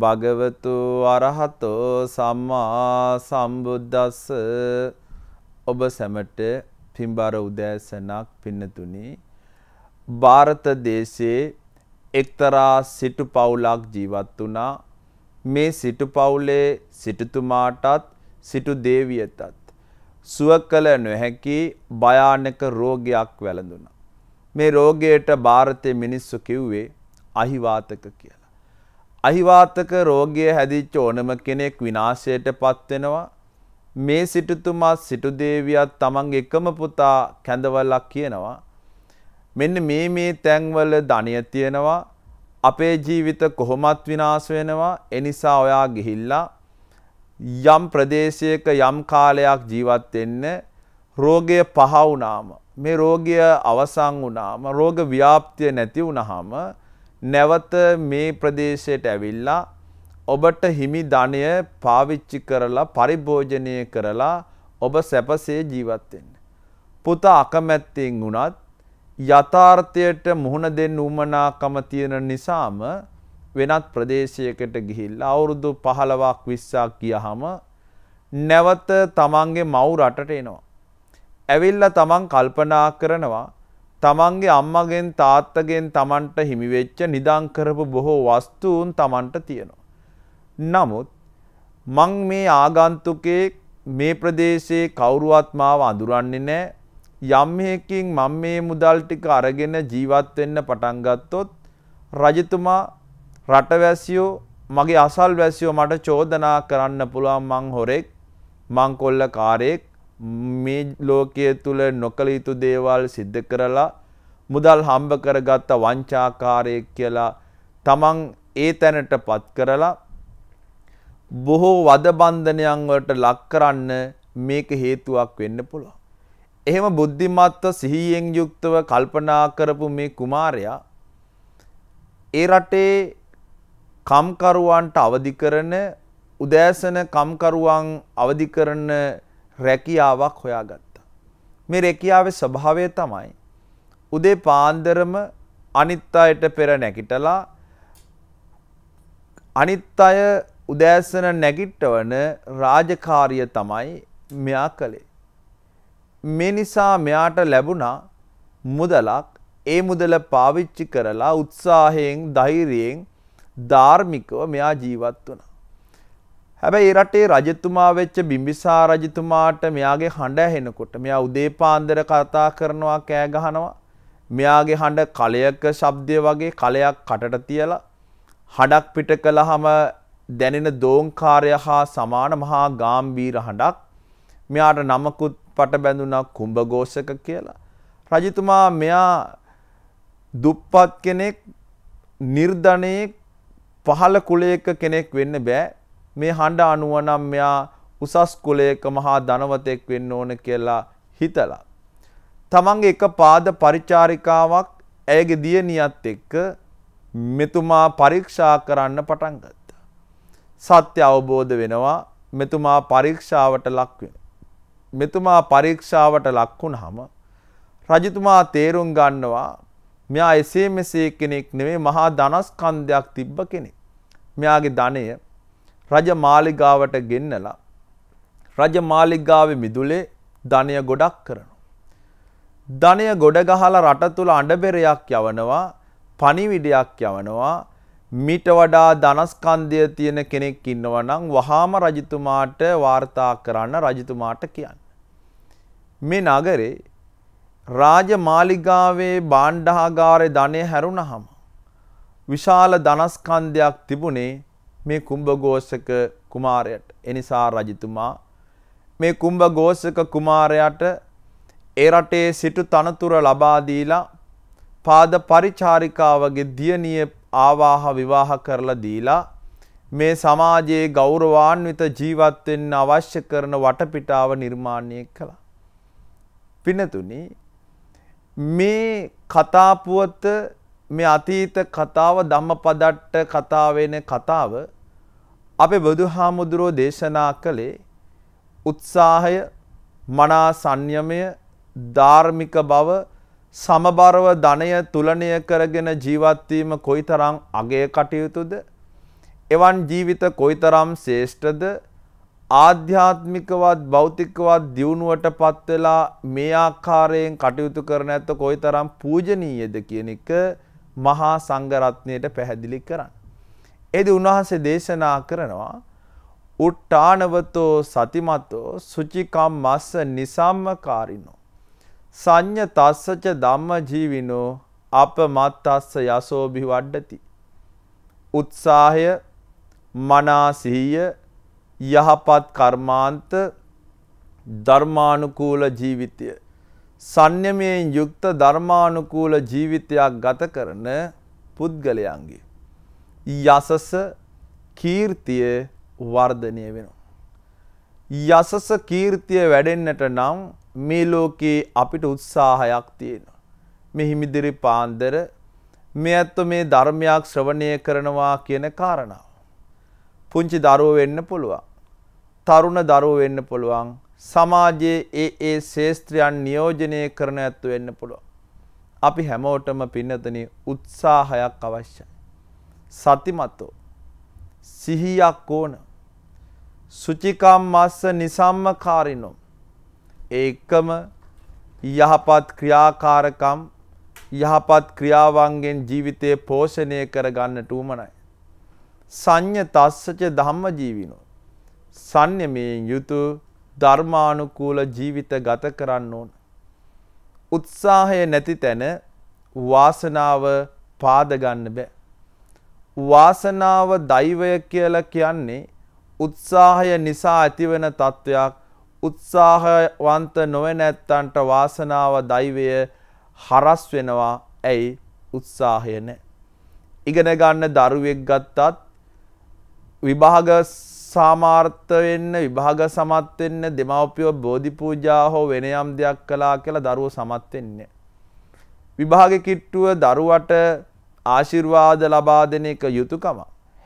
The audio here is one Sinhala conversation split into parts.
භගවතු අරහතෝ සම්මා සම්බුද්දස්ස ඔබ සැමට පින්බර උදෑසනක් පින්නතුනි ಭಾರತ දේශයේ එක්තරා සිටු පවුලක් ජීවත් වුණා මේ සිටු පවුලේ සිටුතුමාටත් සිටු දේවියටත් සුව කළ නොහැකි භයානක රෝගයක් වැළඳුණා මේ රෝගයට ಭಾರತයේ මිනිස්සු කිව්වේ අහිවාතක කියලා අහිවාතක රෝගය හැදිච්ච ඕනම කෙනෙක් විනාශයට පත්වෙනවා මේ සිටුතුමා සිටුදේවියත් තමන් එකම පුතා කැඳවල්ලක් කියනවා මෙන්න මේ මේ තැන්වල ධනය තියෙනවා අපේ ජීවිත කොහොමත් විනාශ වෙනවා එනිසා ඔයා ගිහිල්ලා යම් ප්‍රදේශයක යම් කාලයක් ජීවත් වෙන්න රෝගය පහ වුණාම මේ රෝගය අවසන් වුණාම රෝග ව්‍යාප්තිය නැති වුණාම නැවත මේ ප්‍රදේශයට ඇවිල්ලා ඔබට හිමි ධනය පාවිච්චි කරලා පරිභෝජනය කරලා ඔබ සැපසේ ජීවත් වෙන්න. පුතා අකමැත්තෙන් වුණත් යථාර්ථයට මුහුණ දෙන්න උමනාකම තියෙන නිසාම වෙනත් ප්‍රදේශයකට ගිහිල්ලා අවුරුදු 15ක් 20ක් ගියහම නැවත තමන්ගේ මව් රටට එනවා. ඇවිල්ලා තමන් කල්පනා කරනවා තමන්ගේ අම්මගෙන් තාත්තගෙන් තමන්ට හිමිවෙච්ච නිදං කරපු බොහෝ වස්තුූන් තමන්ට තියෙනවා. නමුත් මං මේ ආගන්තුකේ මේ ප්‍රදේශයේ කවුරුවත් මාව අඳුරන්නේ නෑ යම්හයකින් මං මේ මුදල් ටික අරගෙන ජීවත් වෙන්න පටන් ගත්තොත් රජතුමා රටවැසියෝ මගේ අසල් වැසියෝ මට චෝදනා කරන්න පුළුවන් මං හොරෙක් මං කොල්ල කාරයෙක් මේ ලෝකයේ තුල නොකළ යුතු දේවල් සිද්ධ කරලා මුදල් හම්බ කරගත්ත වංචාකාරයෙක් කියලා තමන් ඒ තැනටපත් කරලා බොහෝ වදබන්ධනයන් වලට ලක් කරන්න මේක හේතුවක් වෙන්න පුළුවන්. එහෙම බුද්ධිමත්ව සිහියෙන් යුක්තව කල්පනා කරපු මේ කුමාරයා ඒ රටේ කම්කරුවන්ට අවදි කරන උදෑසන කම්කරුවන් අවදි කරන රැකියාවක් හොයාගත්තා. මේ රැකියාවේ ස්වභාවය තමයි උදේ පාන්දරම අනිත් අයට පෙර නැගිටලා අනිත් අය උදෑසන නැගිටවන රාජකාරිය තමයි මෙයා කළේ. මේ නිසා මෙයාට ලැබුණා මුදලක් ඒ මුදල පාවිච්චි කරලා උත්සාහයෙන් ධෛර්යයෙන් ධාර්මිකව මෙයා ජීවත් වුණා. හැබැයි රටේ රජතුමා වෙච්ච බිම්බිසා රජතුමාට මෙයාගේ හඬ ඇහෙනකොට මෙයා උදේ පාන්දර කතා කරනවා කෑ ගහනවා. මෙයාගේ හඬ කලයක ශබ්දය වගේ කලයක් කටට තියලා හඬක් පිට කළාම දැනෙන දෝංකාරය හා සමාන මහා ගාම්භීර හඬක්. මෙයාට නමකුත් පට බැඳුනා කුඹඝෝෂක කියලා. රජතුමා මෙයා දුප්පත් කෙනෙක් නිර්ධනයෙක් පහළ කුලයක කෙනෙක් වෙන්න බෑ මේ හඬ අනුව නම් මෙයා උසස් කුලයක මහා ධනවතෙක් වෙන්න ඕන කියලා හිතලා. තමන්ගේ එක පාද පරිචාරිකාවක් ඇයගේ දියණියත් එක්ක මෙතුමා පරීක්ෂා කරන්න පටන් ගත්තා. සත්‍ය අවබෝධ වෙනවා මෙතුමා පරීක්ෂාවට ලක් වෙනවා. මෙතුමා පරීක්ෂාවට ලක්වුණහම රජතුමා තේරුම් ගන්නවා මෙයා එසේ මෙසේ කෙනෙක් නෙවෙයි මහා ධනස්කන්ධයක් තිබ්බ කෙනෙක්. මෙයාගේ ධනය රජ මාලිගාවට ගෙන්නලා රජ මාලිගාවේ මිදුලේ ධනය ගොඩක් කරනවා. ධනය ගොඩ ගහලා රට තුල අඬබෙරයක් යවනවා, පණිවිඩයක් යවනවා. මිට වඩා ධනස්කන්ධය තියෙන කෙනෙක් ඉන්නවා නම් වහාම රජතුමාට වාර්තා කරන්න රජතුමාට කියන්න. මේ නගරේ රාජ මාලිගාවේ බාණ්ඩහාගාරේ ධනය හැරුණහම විශාල ධනස්කන්ධයක් තිබුණේ මේ කුම්භඝෝෂක කුමාරයාට. එනිසා රජතුමා මේ කුම්භඝෝෂක කුමාරයාට ඒ රටේ සිටු තනතුර ලබා දීලා පාද පරිචාරිකාවගේ දියණිය ආවාහ විවාහ කරලා දීලා මේ සමාජයේ ගෞරවාන්විත ජීවත් වෙන්න අවශ්‍ය කරන වටපිටාව නිර්මාණය කළා. පිනතුනි මේ කතා පුවත මේ අතීත කතාව ධම්මපදට්ට කතාව වෙන කතාව අපේ බුදුහාමුදුරෝ දේශනා කළේ උත්සාහය මනා සංයමය ධාර්මික බව සමබරව ධනය තුලණය කරගෙන ජීවත් වීම කොයිතරම් අගය කටයුතුද එවන් ජීවිත කොයිතරම් ශ්‍රේෂ්ඨද ආධ්‍යාත්මිකවත් භෞතිකවත් දියුණුවටපත් වෙලා මේ ආකාරයෙන් කටයුතු කරන ඇත්ත කොයිතරම් පූජනීයද කියන එක මහා සංඝරත්නයට පැහැදිලි කරන්න. එද උන්වහන්සේ දේශනා කරනවා උට්ටානවතෝ සතිමතෝ සුචිකම් මස්ස නිසම්මකාරිනෝ. සං්ඥ තස්සච ධම්ම ජීවිනෝ අප මත්තස්ස යසෝභි වඩ්ඩති. උත්සාහය මනාසිහිය යහපත් කර්මාන්ත ධර්මානුකූල ජීවිතය. සං්‍යමයෙන් යුක්ත ධර්මානුකූල ජීවිතයක් ගත කරන පුද්ගලයන්ගේ. යසස කීර්තිය වර්ධනය වෙනවා. යසස කීර්තිය වැඩෙන්නට නම් මේ ලෝකයේ අපිට උත්සාහයක් තියෙනවා. මෙහි මිදිරි පාන්දර මේ ඇත්ත මේ ධර්මයක් ශ්‍රවණය කරනවා කියන කාරණාව. පුංචි දරුව වෙන්න පුළුවන්. තරුණ දරුව වෙන්න පුළුවන්. සමාජයේ ඒ ඒ ශේස්ත්‍රයන් නියෝජනය කරන ඇත්තු වෙන්න පුළුවන්. අපි හැමෝටම පින්නතන උත්සාහයක් අවශ්‍යයි. සතිමත්ව සිහියක් ඕන සුචිකම් මස්ස නිසම්මකාරිනම් ඒකම යහපත් ක්‍රියාකාරකම් යහපත් ක්‍රියාවන්ගෙන් ජීවිතය පෝෂණය කරගන්නට උමනයි. සං්‍ය තස්සච ධම්ම ජීවිනෝ. සං්‍යමයෙන් යුතු ධර්මානුකූල ජීවිත ගත කරන්න ඕන. උත්සාහය නැති තැන වාසනාව පාදගන්න බෑ. වාසනාව දෛවය කියලා කියන්නේ උත්සාහය නිසා ඇතිවෙන තත්ත්වයක් උත්සාහවන්ත නොවන ඇත්තන්ට වාසනාව දෛවය හරස් වෙනවා ඇයි උත්සාහය නැහැ. ඉගෙන ගන්න දරුවෙක් ගත්තත් විභාග සාමාර්ථ වෙන්න විභාග සමත් වෙන්න දෙමව්පියෝ බෝධි පූජා හෝ වෙන යම් දෙයක් කළා කියලා දරුවෝ සමත් වෙන්නේ. විභාග කිට්ටුව දරුවට ආශිර්වාද ලබා දෙන එක යුතුයකම.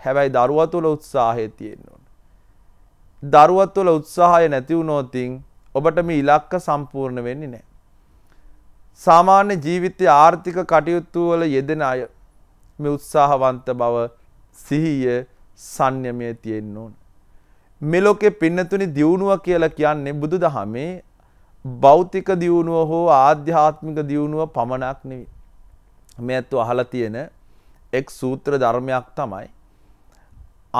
හැබැයි දරුවා තුල උත්සාහය තියෙන්න ඕන. දරුවා තුල උත්සාහය නැති වුණොත් ඔබට මේ ඉලක්ක සම්පූර්ණ වෙන්නේ නැහැ. සාමාන්‍ය ජීවිතයේ ආර්ථික කටයුතු වල යෙදෙන අය මේ උත්සාහවන්ත බව සිහිය සංයමය තියෙන්න ඕන. මෙලොකේ පින්නතුනි දියුණුව කියලා කියන්නේ බුදුදහමේ භෞතික දියුණුව හෝ ආධ්‍යාත්මික දියුණුව පමණක් නෙවෙයි. මේ ඇත්තු අහලා තියෙන එක් සූත්‍ර ධර්මයක් තමයි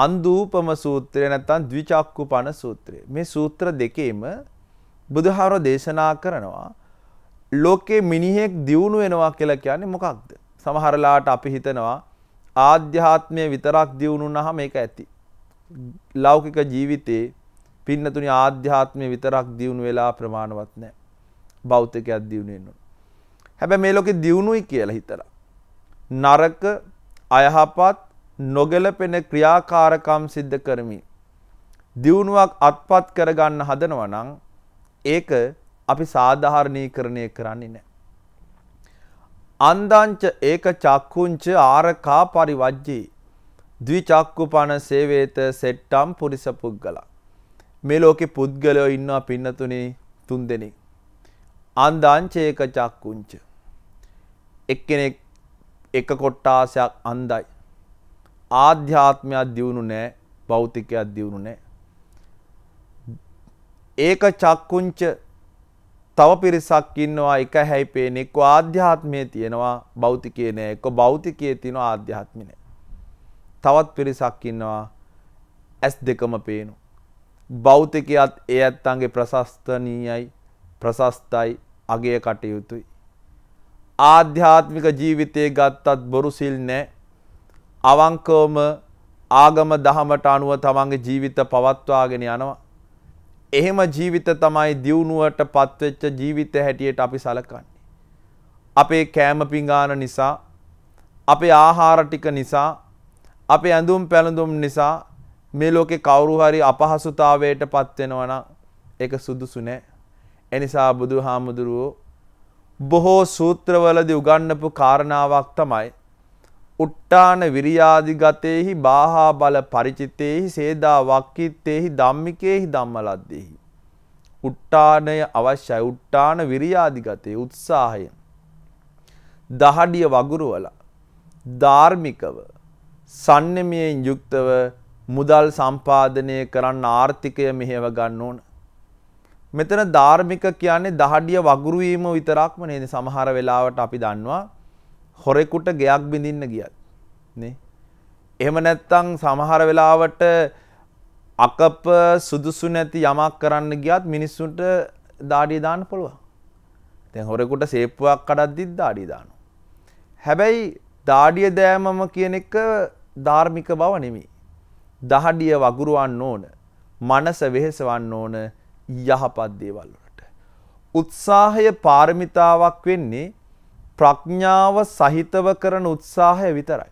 අන්දූපම සූත්‍රය නැත්නම් ද්විචක්කුපන සූත්‍රය. මේ සූත්‍ර දෙකේම බුදුහාරෝ දේශනා කරනවා ලෝකේ මිනිහෙක් දියුණු වෙනවා කියලා කියන්නේ මොකක්ද? සමහරලාට අපි හිතනවා ආධ්‍යාත්මය විතරක් දියුණු වුණාම මේක ඇති. ලෞකික ජීවිතේ පින්නතුනි ආධ්‍යාත්මය විතරක් දියුණු වෙලා ප්‍රමාණවත් නැහැ. භෞතිකයක් දියුණු වෙනවා. හැබැයි මේ ලෝකේ දියුණුයි කියලා හිතලා නරක අයහපත් නොගැලපෙන ක්‍රියාකාරකම් සිද්ධ කරමි. දියුණුවක් අත්පත් කරගන්න හදනවා නම් ඒක අපි සාධාරණීකරණය කරන්නේ නැහැ. අන්දංච ඒක චක්කුංච ආරකා පරිවජ්ජී. ද්විචක්කුපන සේවේත සෙට්ටම් පුරිස පුද්ගලා. මේ ලෝකේ පුද්ගලයෝ ඉන්නවා පින්නතුනේ තුන් දෙනෙක්. අන්දංච ඒක චක්කුංච. එක්කෙනෙක් එක කොට්ටාසයක් අන්දයි. ආධ්‍යාත්මයක් දියුණු නෑ භෞතිකයක් දියුණු නෑ. ඒක චක්කුංච තව පිරිසක් ඉන්නවා එක හැයි පේන එක්ක ආධ්‍යාත්මය තියෙනවා භෞතිකය නෑ එක භෞතිකයේ තියෙනවා ආධ්‍යාත්මි නෑ. තවත් පිරිසක් ඉන්නවා ඇස් දෙකම පේනු. භෞතිකයත් ඒ ඇත්තන්ගේ ප්‍රශස්තනීයයි ප්‍රශස්තයි අගේ කටයුතුයි. ආධ්‍යාත්මික ජීවිතය ගත්තත් බොරු සිල් නෑ. අවංකවම ආගම දහමට අනුව තමන්ගේ ජීවිත පවත්වාගෙන යනවා. එහෙම ජීවිත තමයි දියුණුවට පත්වෙච්ච ජීවිත හැටියට අපි සලකන්නේ. අපේ කෑම පිඟාන නිසා, අපේ ආහාර ටික නිසා, අපේ ඇඳුම් පැළඳුම් නිසා මේ ලෝකේ කවුරු හරි අපහසුතාවයට පත් වෙනවා නම් ඒක සුදුසු නෑ. එනිසා බුදුහාමුදුරුවෝ බොහෝ සූත්‍රවලදී උගන්වපු කාරණාවක් තමයි උට්ටාන විරියාදි ගතේහි බාහා බල ಪರಿචිතේහි සේදා වක්කිත්තේහි ධම්මිකේහි ධම්මලද්දේහි උට්ටානය අවශ්‍යයි උට්ටාන විරියාදි ගතේ උත්සාහය දහඩිය වගුරුවල ධාර්මිකව සන්නමයෙන් යුක්තව මුදල් සම්පාදනය කරන්න ආර්ථිකය මෙහෙව ගන්න ඕන මෙතන ධාර්මික කියන්නේ දහඩිය වගුරු වීම විතරක්ම නේද සමහර වෙලාවට අපි දන්නවා හොරෙකුට ගයක් බිඳින්න ගියත් නේ එහෙම නැත්නම් සමහර වෙලාවට අකප සුදුසු නැති යමක් කරන්න ගියත් මිනිස්සුන්ට දාඩිය දාන්න පුළුවන් දැන් හොරෙකුට සේප්පුවක් කඩද්දිත් දාඩිය දානවා හැබැයි දාඩිය දෑමම කියන එක ධාර්මික බව නෙමෙයි දහඩිය වගුරුවන්න ඕන මනස වෙහෙසවන්න ඕන යහපත් දේවල් වලට. උත්සාහය පාරමිතාවක් වෙන්නේ ප්‍රඥාව සහිතව කරන උත්සාහය විතරයි.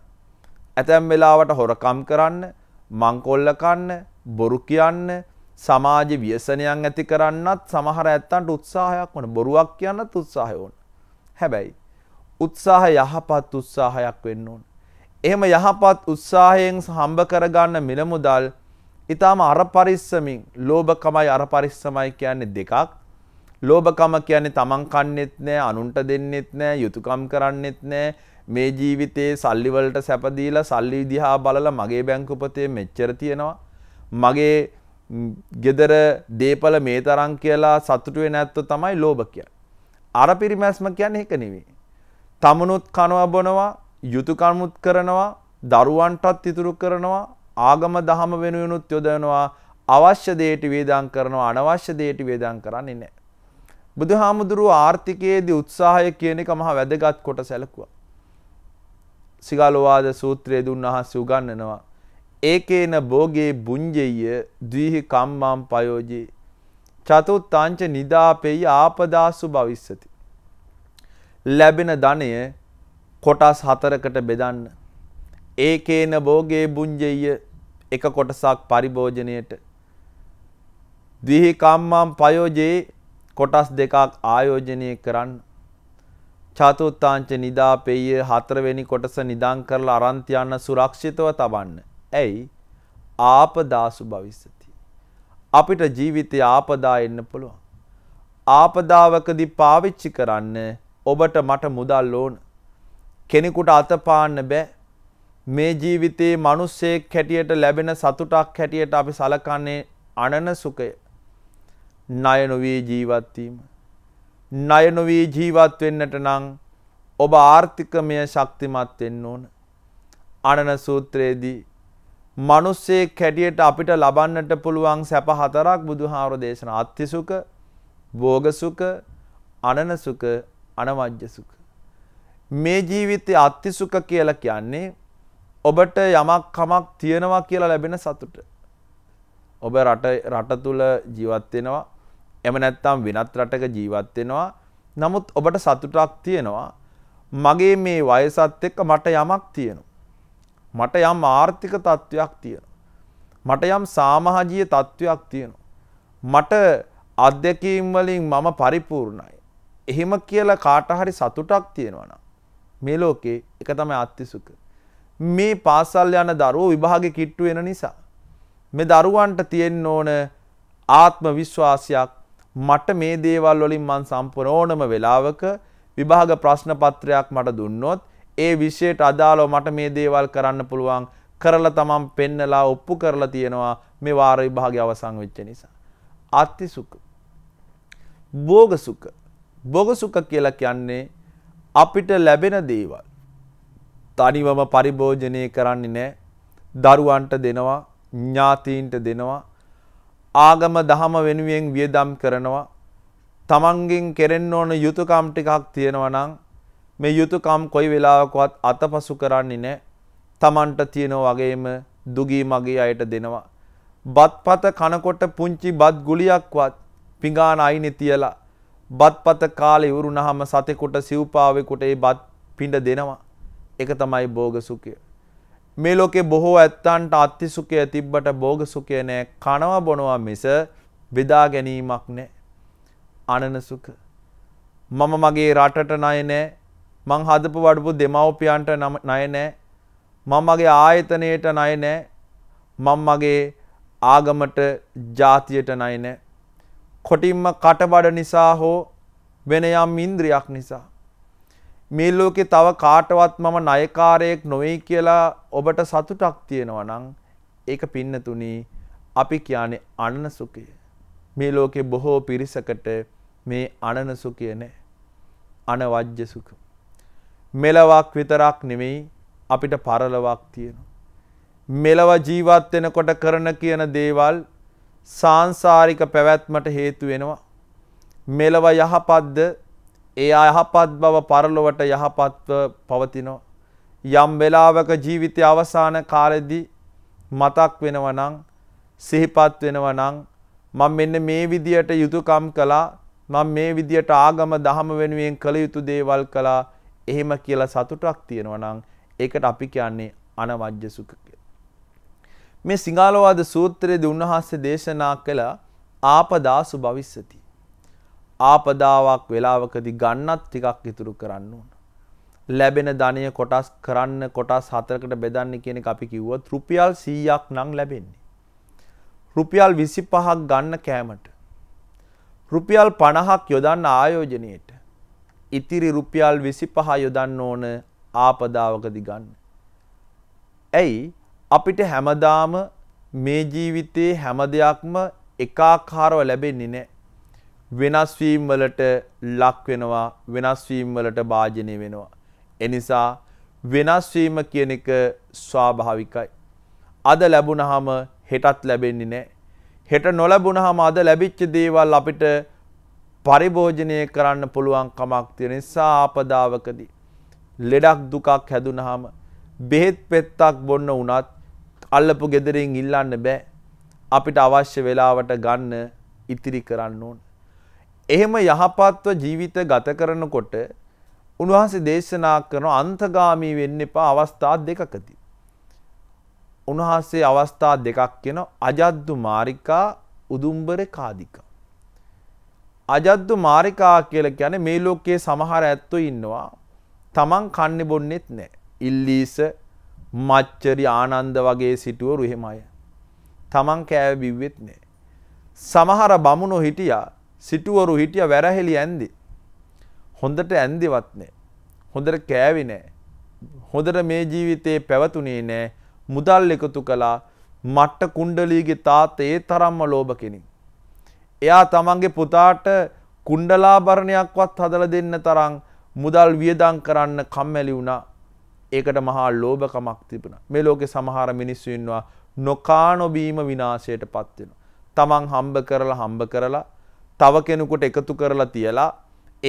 ඇතැම් වෙලාවට හොරකම් කරන්න, මංකොල්ල කන්න, බොරු කියන්න, සමාජ ව්‍යසනයන් ඇති කරන්නත් සමහර ඇත්තන්ට උත්සාහයක් වන බොරුවක් කියන්නත් උත්සාහය ඕන. හැබැයි උත්සාහ යහපත් උත්සාහයක් වෙන්න ඕන. එහෙම යහපත් උත්සාහයෙන් හම්බ කරගන්න මිලමුදල් ඉතාම අරපරිස්සමින් ලෝභකමයි අරපරිස්සමයි කියන්නේ දෙකක්. ලෝභකම කියන්නේ තමන් කන්නෙත් නෑ, අනුන්ට දෙන්නෙත් නෑ, යුතුයකම් කරන්නෙත් නෑ. මේ ජීවිතේ සල්ලි වලට සැප දීලා සල්ලි දිහා බලලා මගේ බැංකු පොතේ මෙච්චර තියෙනවා. මගේ ගෙදර දීපල මේ තරම් කියලා සතුටු වෙන්නේ නැත්තො තමයි ලෝභ කියන්නේ. අර පිරිමැස්ම කියන්නේ ඒක නෙවෙයි. තමනුත් කනවා බොනවා, යුතුයකම්ුත් කරනවා, දරුවන්ටත් ඉතුරු කරනවා, ආගම දහම වෙනුවෙනුත් යොදනවා අවශ්‍ය දේට වේදම් කරනවා අනවශ්‍ය දේට වේදම් කරන්නේ නැහැ. බුදුහාමුදුරුව ආර්ථිකයේදී උත්සාහය කියන එක මහා වැදගත් කොට සැලකුවා. සිගාලෝවාද සූත්‍රයේ දුන් වහන්සේ උගන්වනවා. ඒකේන භෝගේ බුඤ්ජෙය්‍ය ද්විහි කම්මම් පයෝජේ චතුත්තාංච නිදාපෙය්‍ය ආපදාසු භවිස්සති. ලැබෙන ධනය කොටස් හතරකට බෙදන්න. ඒකේන භෝගේ බුංජෙය එක කොටසක් පරිභෝජනයට දිහි කම්මම් පයෝජේ කොටස් දෙකක් ආයෝජනය කරන්න චතුත්තාංච නිදාපෙය හතරවෙනි කොටස නිදන් කරලා අරන්තියන්න සුරක්ෂිතව තබන්න. ඇයි ආපදාසු භවිස්සති. අපිට ජීවිතය ආපදා එන්න පුළුවන්. ආපදාවකදි පාවිච්චි කරන්න ඔබට මට මුදල් ඕන කෙනෙකුට අතපාන්න බෑ මේ ජීවිතයේ මිනිස්සෙක් හැටියට ලැබෙන සතුටක් හැටියට අපි සලකන්නේ අනන සුඛය. ණය නොවී ජීවත් වීම. ණය නොවී ජීවත් වෙන්නට නම් ඔබ ආර්ථිකමය ශක්තිමත් වෙන්න ඕන. අනන සූත්‍රයේදී මිනිස්සෙක් හැටියට අපිට ලබන්නට පුළුවන් සැප හතරක් බුදුහාරෝ දේශනා අත්තිසුඛ, භෝගසුඛ, අනනසුඛ, අනවජ්‍යසුඛ. මේ ජීවිතයේ අත්තිසුඛ කියලා කියන්නේ ඔබට යමක් කමක් තියෙනවා කියලා ලැබෙන සතුට. ඔබ රට රට තුල ජීවත් වෙනවා. එම නැත්නම් වෙනත් රටක ජීවත් වෙනවා. නමුත් ඔබට සතුටක් තියෙනවා. මගේ මේ වයසත් එක්ක මට යමක් තියෙනවා. මට යම් ආර්ථික තත්ත්වයක් තියෙනවා. මට යම් සමාජීය තත්ත්වයක් තියෙනවා. මට අධ්‍යක්ීම් වලින් මම පරිපූර්ණයි. එහෙම කියලා කාට හරි සතුටක් තියෙනවා නම් මේ ලෝකේ එක තමයි අත්තිසුඛ. මේ පාසල් යන දරුවෝ විභාගෙ කිට්ටු වෙන නිසා. මේ දරුවන්ට තියෙන්න ඕන ආත්ම විශ්වාසයක් මට මේ දේවල් වලින් මං සම්පූර්ණ ඕනම වෙලාවක විභාග ප්‍රශ්න පත්‍රයක් මට දුන්නොත් ඒ විෂයට අදාළව මට මේ දේවල් කරන්න පුළුවන් කරලා තමන් පෙන්නලා ඔප්පු කරලා තියෙනවා මේ වාර විභාගය අවසන් වෙච්ච නිසා. අත්ති සුඛ. භෝග සුඛ. භෝග සුඛ කියලා කියන්නේ අපිට ලැබෙන දේවල් තනිවම පරිභෝජනය කරන්නේ නෑ දරුවන්ට දෙනවා ඥාතීන්ට දෙනවා ආගම දහම වෙනුවෙන් වියදම් කරනවා තමන්ගෙන් කෙරෙන්න ඕන යුතුයකම් ටිකක් තියෙනවා නම් මේ යුතුයකම් කොයි වෙලාවකවත් අතපසු කරන්නේ නැහැ තමන්ට තියෙන වගේම දුගී මගේ අයට දෙනවා බත්පත කනකොට පුංචි බත් ගුලියක්වත් පිඟාන අයිනේ තියලා බත්පත කාලේ ඉවරුනහම සතෙකුට සිව්පාවෙකුට ඒ බත් පිඬ දෙනවා එක තමයි භෝග සුඛය. මේ ලෝකේ බොහෝ ඇත්තන්ට අත්ති සුඛය තිබ්බට භෝග සුඛය නෑ කනවා බොනවා මිස බෙදා ගැනීමක් නෑ. අනන සුඛ. මම මගේ රටට ණය නෑ. මං හදපු වඩපු දෙමව්පියන්ට ණය නෑ. මම මගේ ආයතනයට ණය නෑ. මම මගේ ආගමට ජාතියට ණය නෑ. කොටින්ම කටබඩ නිසා හෝ වෙන යම් ඉන්ද්‍රියක් නිසා මේ ලෝකේ තව කාටවත් මම ණයකාරයෙක් නොවේ කියලා ඔබට සතුටක් තියෙනවා නම් ඒක පින්නතුනි අපි කියන්නේ අනන සුඛය. මේ ලෝකේ බොහෝ පිරිසකට මේ අනන සුඛය නැහැ. අනවජ්‍ය සුඛ. මෙලවක් විතරක් නෙමෙයි අපිට පරලොවක් තියෙනවා. මෙලව ජීවත් වෙනකොට කරන කියන දේවල් සාංශාරික පැවැත්මට හේතු වෙනවා. මෙලව යහපත්ද ඒ අයහපත් බව පරලොවට යහපත්ව පවතිනෝ. යම් වෙලාවක ජීවිතය අවසාන කාලෙදී මතක් වෙනවනං සිහිපත් වෙනවනං මං මෙන්න මේ විදියට යුතුකම් කලා මං මේ විදියට ආගම දහම වෙනුවෙන් කළ යුතු දේවල් කලා එහෙම කියලා සතුටක් තියෙනවනං ඒකට අපි කියන්නේ අනවජ්‍ය සුඛ මේ සිංහලවාද සූත්‍රයේදී උන්වහන්සේ දේශනා කළ ආපදාසු භවිස්සති ආපදාවක් වෙලාවකදී ගන්නත් ටිකක් ඉතුරු කරන්න ඕන. ලැබෙන ධනය කොටස් කරන්න කොටස් හතරකට බෙදන්න කියන එක අපි කිව්වොත් රුපියල් 100ක් නම් ලැබෙන්නේ. රුපියල් 25ක් ගන්න කෑමට. රුපියල් 50ක් යොදන්න ආයෝජනයට. ඉතිරි රුපියල් 25 යොදන්න ඕන ආපදාවකදී ගන්න. ඇයි අපිට හැමදාම මේ ජීවිතේ හැම දෙයක්ම එකාකාරව ලැබෙන්නේ නැහැ. වෙනස්වීම් වලට ලක් වෙනවා වෙනස්වීම් වලට භාජනය වෙනවා. එනිසා වෙනස්වීම කියන එක ස්වාභාවිකයි. අද ලැබුණහම හෙටත් ලැබෙන්නේ නැහැ. හෙට නොලැබුණහම අද ලැබිච්ච දේවල් අපිට පරිභෝජනය කරන්න පුළුවන් කමක් තියෙන නිසා ආපදාවකදී ලෙඩක් දුකක් හැදුනහම බෙහෙත් පෙත්තක් බොන්න වුණත් අල්ලපු gederin ඉල්ලන්න බෑ අපිට අවශ්‍ය වෙලාවට ගන්න ඉතිරි කරන්න ඕනේ එහෙම යහපත්ව ජීවිත ගත කරනකොට උන්වහන්සේ දේශනා කරන අන්තගාමී වෙන්න එපා අවස්ථා දෙකකදී. උන්වහන්සේ අවස්ථා දෙකක් කියන අජද්දු මාරිකා උදුම්බර කාදිකා. අජද්දු මාරිකා කියලා කියන්නේ මේ ලෝකයේ සමහර ඇත්තෝ ඉන්නවා තමන් කන්නේ බොන්නෙත් නෑ. ඉල්ලීස මච්චරි ආනන්ද වගේ සිටුවරු එහෙම අය. තමන් කෑව බිව්වෙත් නෑ. සමහර බමුණෝ හිටියා සිටුවරු හිටිය වැරහෙලි ඇන්දි. හොඳට ඇන්දිවත්නේ. හොඳට කෑවි නෑ. හොඳට මේ ජීවිතයේ පැවතුනේ නෑ මුදල් එකතු කලා මට්ට කුණ්ඩලීගේ තාත ඒ තරම්ම ලෝභ කෙනින්. එයා තමන්ගේ පුතාට කුණ්ඩලාභරණයක්වත් හදල දෙන්න තරම් මුදල් වියදං කරන්න කම්මැලි වුණා ඒකට මහා ලෝභකමක් තිබුණ මේ ලෝකෙ සමහර මිනිස්සුන්වා නොකානොබීම විනාශයට පත්වෙන. තමන් හම්බ කරලා හම්බ කරලා තව කෙනෙකුට එකතු කරලා තියලා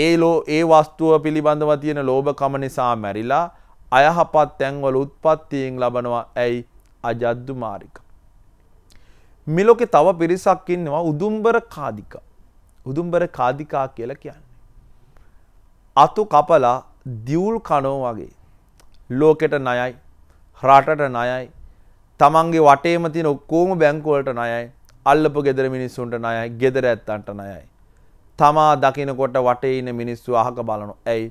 ඒ ලෝ ඒ වස්තුව පිළිබඳව තියෙන ලෝභකම නිසා මැරිලා අයහපත් තැන්වල උත්පත්තියෙන් ලබනවා ඇයි අජද්දු මාරික. මෙලොකෙ තව පිරිසක් ඉන්නවා උදුම්බර කාදික. උදුම්බර කාදිකා කියලා කියන්නේ. අතු කපලා දියුල් කනෝ වගේ. ලෝකෙට ණයයි, රටට ණයයි, තමන්ගේ වටේම තියෙන ඔක්කොම බැංකුවලට ණයයි. අල්ලපු ගෙදර මිනිස්සුන්ට නයයි ගෙදර ඇත්තන්ට නයයි. තමා දකිනකොට වටේ ඉන්න මිනිස්සු අහක බලනු ඇයි.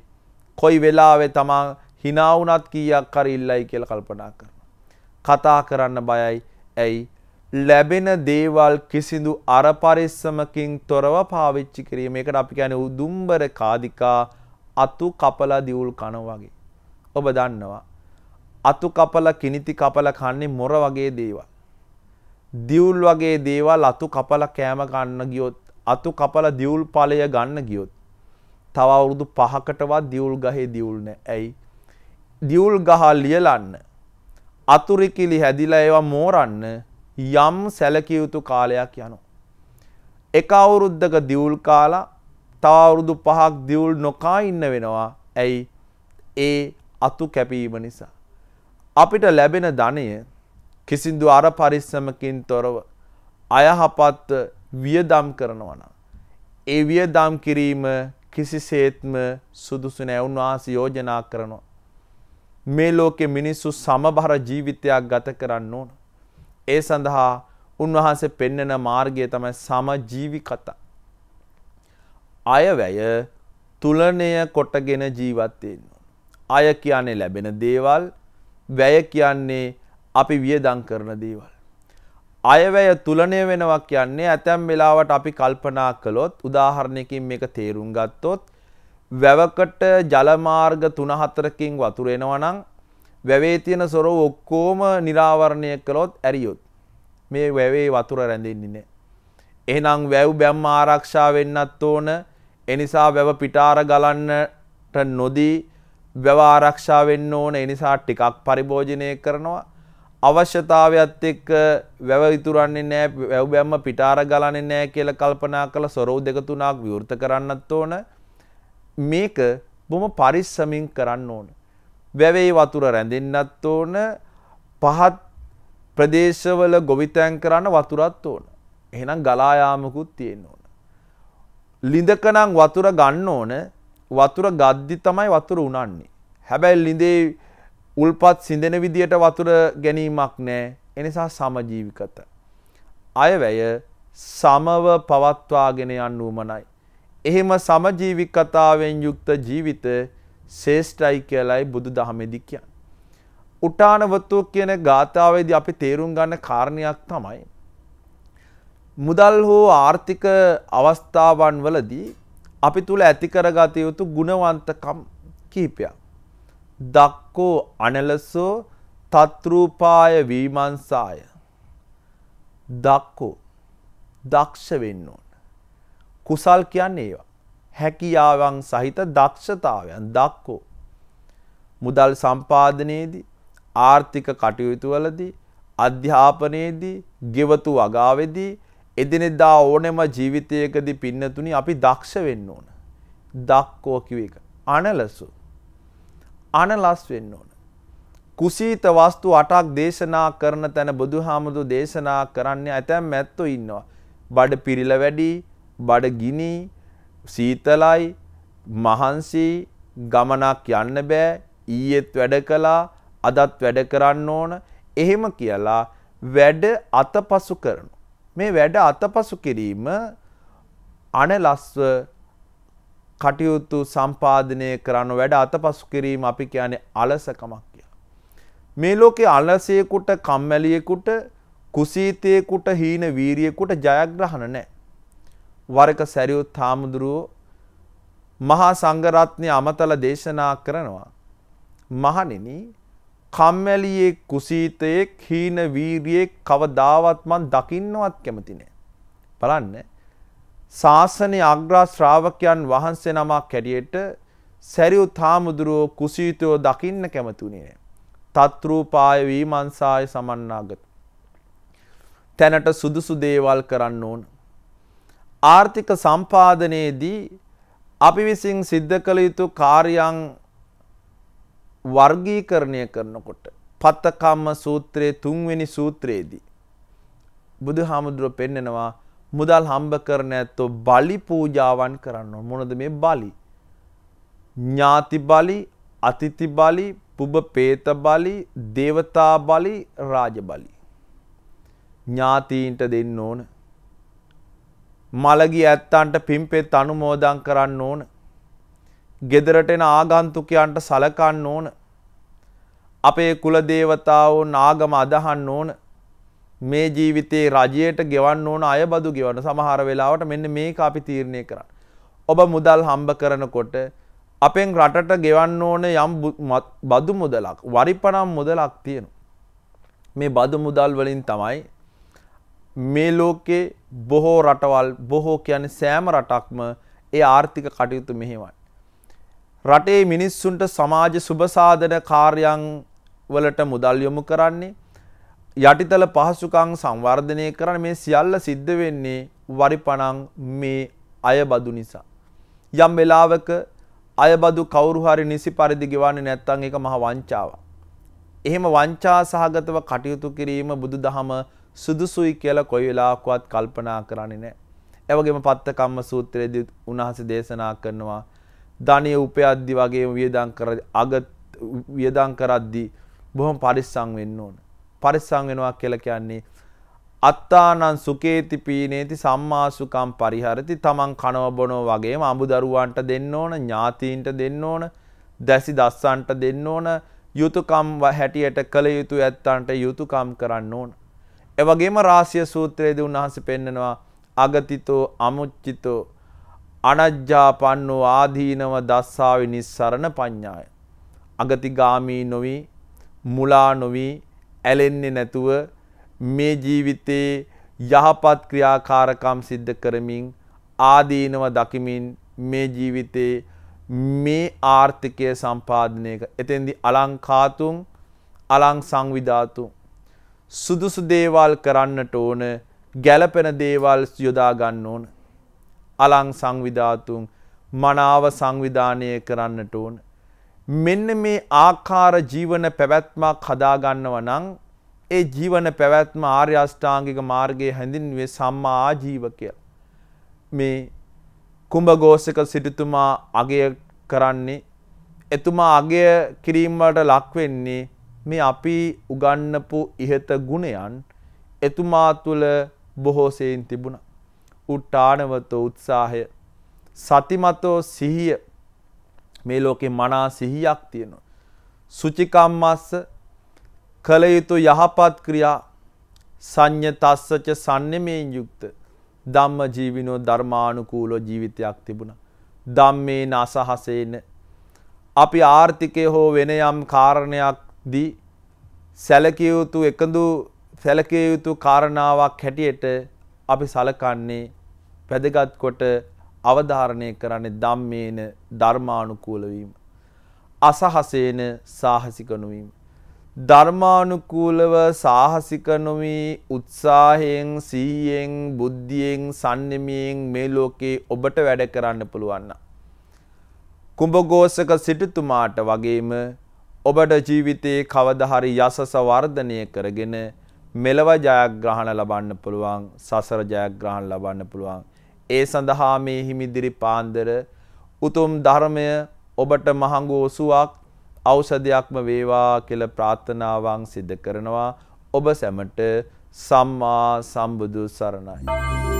කොයි වෙලාවෙ තමා හිනාවුනත් කීයක් කර ඉල්ලයි කියල කල්පනා කරන. කතා කරන්න බයයි ඇයි ලැබෙන දේවල් කිසිදු අරපරිස්සමකින් තොරව පාවිච්චි කිරීම එකට අපි ගැන උදුම්බර කාදිකා අතු කපලා දියුල් කන වගේ. ඔබ දන්නවා. අතු කපල කිනිති කපල කන්නේ මොර වගේ දේවල්. දියුල් වගේ දේවල් අතු කපල කෑම ගන්න ගියොත් අතු කපල දියුල් පලය ගන්න ගියොත් තව අවුරුදු පහකටවත් දියුල් ගහේ දියුල් නෑ ඇයි දියුල් ගහ ලියලන්න අතුරිකිලි හැදිලා ඒවා මෝරන්න යම් සැලකිය යුතු කාලයක් යනවා එක අවුරුද්දක දියුල් කාලා තව අවුරුදු පහක් දියුල් නොකා ඉන්න වෙනවා ඇයි ඒ අතු කැපීම නිසා අපිට ලැබෙන ධනය කිසිදු අර පරිස්සමකින් තොරව අයහපත්ව වියදම් කරනවනම්. ඒ වියදම් කිරීම කිසිසේත්ම සුදුසු නෑ උන්වහන්සේ යෝජනා කරනවා. මේ ලෝකෙ මිනිස්සු සමබර ජීවිතයක් ගත කරන්න ඕන. ඒ සඳහා උන්වහන්සේ පෙන්නන මාර්ගය තමයි සම ජීවිකතා. අයවැය තුලනය කොටගෙන ජීවත්වෙන්න. අය කියන්නේ ලැබෙන දේවල් වැය කියන්නේ අපි වියදම් කරන දේවල්. අයවැය තුලනය වෙනවක් කියන්නේ ඇතැම් වෙලාවට අපි කල්පනා කළොත් උදාහරණයකින් මේක තේරුම් ගත්තොත් වැවකට ජලමාර්ග තුන හතරකින් වතුර එනවනම් වැවේ තියෙන සොරව ඔක්කොම නිරාවරණය කළොත් ඇරියොත් මේ වැවේ වතුර රැඳෙන්නේ නැහැ. එහෙනම් වැව් බැම්ම ආරක්ෂා වෙන්නත් ඕන. එනිසා වැව පිටාර ගලන්නට නොදී වැව ආරක්ෂා වෙන්න ඕන. එනිසා ටිකක් පරිභෝජනය කරනවා. අවශ්‍යතාවයත් එක්ක වැව ඉතුරන්නේ නැහැ වැව් බැම්ම පිටාර ගලන්නේ නැහැ කියලා කල්පනා කරලා සොරව් දෙක තුනක් විවෘත කරන්නත් ඕන මේක බොහොම පරිස්සමින් කරන්න ඕන වැවේ වතුර රැඳෙන්නත් ඕන පහත් ප්‍රදේශවල ගොවිතැන් කරන්න වතුරත් ඕන එහෙනම් ගලා යාමකුත් තියෙන්න ඕන ලිඳකනම් වතුර ගන්න ඕන වතුර ගද්දි තමයි වතුර උනන්නේ හැබැයි ලිඳේ උල්පත් සිදෙන විදියට වතුර ගැනීමක් නෑ එනිසා සමජීවිකත. අයවැය සමව පවත්වාගෙන යන්න වූමනයි. එහෙම සමජීවිකතාවෙන් යුක්ත ජීවිත ශේෂ්ටයි කියලයි බුදු දහමෙදික්කයන්. උටානවතුව කියන ගාථාවේද අපි තේරුම් ගන්න කාරණයක් තමයි. මුදල් හෝ ආර්ථික අවස්ථාවන් වලදී අපි තුළ ඇතිකරගත යුතු ගුණවන්තකම් කීපයක්. දක්කෝ අනලසෝ තත්රූපාය වීමංසාය දක්කෝ දක්ෂ වෙන්න ඕන. කුසල් කියන්නේ ඒවා. හැකියාවන් සහිත දක්ෂතාවයන් දක්කෝ. මුදල් සම්පාදනයේදී ආර්ථික කටයුතුවලදී අධ්‍යාපනයේදී ගෙවතු වගාවෙදී එදිනෙදා ඕනෙම ජීවිතයකදී පින්නතුනි අපි දක්ෂ වෙන්න ඕන. දක්කෝ කිව්ව එක. අනලසෝ අනලස් වෙන්න ඕන. කුසීත වස්තු අටක් දේශනා කරන තැන බුදුහාමුදුරු දේශනා කරන්නේ ඇතැම් ඇත්තෝ ඉන්නවා. බඩ පිරිල වැඩි, බඩ ගිනි, සීතලයි, මහන්සි, ගමනක් යන්න බෑ, ඊයේත් වැඩ කළා, අදත් වැඩ කරන්න ඕන. එහෙම කියලා වැඩ අතපසු කරනවා. මේ වැඩ අතපසු කිරීම අනලස්ව කටයුතු සම්පාධනය කරන්න වැඩ අතපසු කිරීම අපි කියන්නේ අලසකමක් කිය. මේ ලෝකේ අලසයකුට කම්මැලියෙකුට කුසීතයකුට හීන වීරියකුට ජයග්‍රහණ නෑ. වරක සැරියුත් හාමුදුරුවෝ මහා සංගරත්නය අමතල දේශනා කරනවා. මහනෙන කම්මැලියෙක් කුසීතයෙක් හීන වීරියෙක් කවදාවත්මන් දකින්නවත් කැමතිනේ. බලන්න ශාසනයේ අග්‍රා ශ්‍රාවකයන් වහන්සේ නමක් හැටියට සැරියුත් හාමුදුරුවෝ කුසීතයෝ දකින්න කැමතුනේ නෑ. තත්රූපාය වීමන්සාය සමන්නාගත. තැනට සුදුසු දේවල් කරන්න ඕන. ආර්ථික සම්පාදනයේදී අපි විසින් සිද්ධ කළ යුතු කාර්යයන් වර්ගීකරණය කරනකොට පත්තකම්ම සූත්‍රයේ තුන්වෙනි සූත්‍රයේදී බුදුහාමුදුරුව පෙන්නනවා මුදල් හම්බ කරන ඇත්තෝ බලි පූජාවන් කරන්න ඕන. මොනද මේ බලි? ඥාති බලි, අතිති බලි, පුබ පේත බලි, දේවතා බලි, රාජ බලි. ඥාතීන්ට දෙන්න ඕන. මලගිය ඇත්තන්ට පිම්පෙත් අනුමෝදන් කරන්න ඕන. ගෙදරට එන ආගන්තුකයන්ට සලකන්න ඕන. අපේ කුල දේවතාවෝ නාගම අදහන්න ඕන. මේ ජීවිතේ රජයට ගෙවන්න ඕන අයබදු ගෙවන්න සමහර වෙලාවට මෙන්න මේක අපි තීරණය කරන්න. ඔබ මුදල් හම්බ කරනකොට අපෙන් රටට ගෙවන්න ඕන යම් බදු මුදලක් වරිපනම් මුදලක් තියෙනවා. මේ බදු මුදල් වලින් තමයි මේ ලෝකේ බොහෝ රටවල් බොහෝ කියන්නේ සෑම රටක්ම ඒ ආර්ථික කටයුතු මෙහෙමයි. රටේ මිනිස්සුන්ට සමාජ සුබසාධන කාර්යන් වලට මුදල් යොමු කරන්නේ යටිතල පහසුකං සංවර්ධනය කරන මේ සියල්ල සිද්ධ වෙන්නේ වරිපණං මේ අයබදු නිසා. යම් වෙලාවක අයබදු කවුරු හරි නිසි පරිදි ගෙවන්නේ නැත්නම් ඒක මහා වංචාවක්. එහෙම වංචා සහගතව කටයුතු කිරීම බුදුදහම සුදුසුයි කියලා කොයි වෙලාවකවත් කල්පනා කරන්නේ නැහැ. එවැගේම පත්තකම්ම සූත්‍රයේදී උන්වහන්සේ දේශනා කරනවා ධනිය උපයද්දි වගේම වියදම් කර අග වියදම් කරද්දී බොහොම පරිස්සම් වෙන්න ඕන. පරිස්සම් වෙනවා කියලා කියන්නේ අත්තානං සුකේති පීනේති සම්මාසුකම් පරිහරති තමන් කනව බොනෝ වගේම අඹු දරුවන්ට දෙන්න ඕන ඥාතීන්ට දෙන්න ඕන දැසි දස්සන්ට දෙන්න ඕන යුතුයකම් හැටියට කළ යුතු ඇත්තන්ට යුතුයකම් කරන්න ඕන. ඒ වගේම රාසිය සූත්‍රයේදී උන්වහන්සේ පෙන්නනවා අගතිතෝ අමුච්චිතෝ අනජ්ජාපන්නෝ ආදීනව දස්සාවි නිස්සරණ පඤ්ඤාය. අගතිගාමී නොවි මුලා නොවි ඇලෙන්නේ නැතුව මේ ජීවිතයේ යහපත් ක්‍රියාකාරකම් සිද්ධ කරමින් ආදීනව දකිමින් මේ ජීවිතයේ මේ ආර්ථිකය සම්පාධනයක එතෙන්දි අලංකාතුන් අලං සංවිධාතු. සුදුසු දේවල් කරන්නට ඕන ගැලපෙන දේවල් යොදාගන්න ඕන. අලං සංවිධාතුන් මනාව සංවිධානය කරන්නට ඕන. මෙන්න මේ ආකාර ජීවන පැවැත්මක් හදාගන්නව නම් ඒ ජීවන පැවැත්ම ආර්ය අෂ්ටාංගික මාර්ගයේ හැඳින්වේ සම්මා ආජීව කියලා. මේ කුඹඝෝෂක සිටුතුමා අගය කරන්නේ එතුමා අගය කිරීම වලට ලක් වෙන්නේ මේ අපි උගන්වපු ඉහත ගුණයන් එතුමා තුළ බොහෝසෙයින් තිබුණා. උට්ටානවතෝ උත්සාහය සතිමතෝ සිහිය මේ ලෝකේ මනා සිහියක් තියෙනවා. සුචිකම්මස්ස කළ යුතු යහපත් ක්‍රියා සං්‍ය තස්සච සන්නෙමයෙන් යුක්ත ධම්ම ජීවිනෝ ධර්මානුකූලෝ ජීවිතයක් තිබුණා. ධම්මේ නසහසේන අපි ආර්ථිකය හෝ වෙන යම් කාරණයක් දී සැලකිය යුතු එකඳු සැලකිය යුතු කාරණාවක් හැටියට අපි සලකන්නේ වැදගත් කොට අවධාරණය කරන්නේ ධම්මේන ධර්මානුකූල වීම. අසහසේන සාහසික නොවීම. ධර්මානුකූලව සාහසික නොවී උත්සාහයෙන් සීයෙන් බුද්ධියෙන් සන්නෙමියෙන් මේ ලෝකේ ඔබට වැඩ කරන්න පුළුවන්. කුඹගෝසක සිටුතුමාට වගේම ඔබට ජීවිතයේ කවදහරි යසස වර්ධනය කරගෙන මෙලව ජයග්‍රහණ ලබන්න පුළුවන් සසර ජයග්‍රහණ ලබන්න පුළුවන් ඒ සඳහා මේ හිමිදිරි පාන්දර උතුම් ධර්මය ඔබට මහඟු ඔසුවක් ඖෂධයක්ම වේවා කියලා ප්‍රාර්ථනාවන් සිදු කරනවා ඔබ සැමට සම්මා සම්බුදු සරණයි